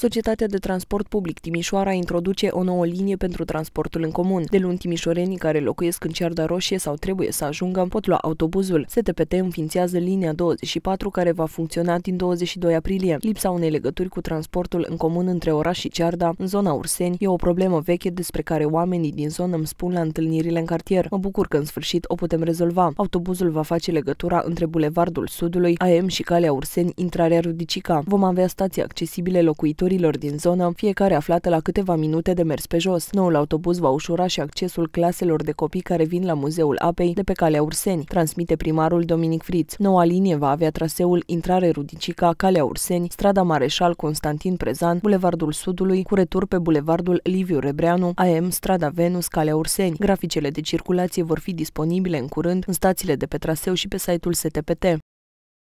Societatea de Transport Public Timișoara introduce o nouă linie pentru transportul în comun. De luni timișorenii care locuiesc în Cearda Roșie sau trebuie să ajungă pot lua autobuzul. STPT înființează linia 24 care va funcționa din 22 aprilie. Lipsa unei legături cu transportul în comun între oraș și Cearda, în zona Urseni, e o problemă veche despre care oamenii din zonă îmi spun la întâlnirile în cartier. Mă bucur că în sfârșit o putem rezolva. Autobuzul va face legătura între Bulevardul Sudului, AM și Calea Urseni, intrarea Rudicica. Vom avea stații accesibile locuitorilor teritoriilor din zonă, fiecare aflată la câteva minute de mers pe jos. Noul autobuz va ușura și accesul claselor de copii care vin la Muzeul Apei de pe Calea Urseni, transmite primarul Dominic Friț. Noua linie va avea traseul Intrare Rudicica, Calea Urseni, Strada Mareșal Constantin Prezan, Bulevardul Sudului, cu retur pe Bulevardul Liviu Rebreanu, AM, Strada Venus, Calea Urseni. Graficele de circulație vor fi disponibile în curând în stațiile de pe traseu și pe site-ul STPT.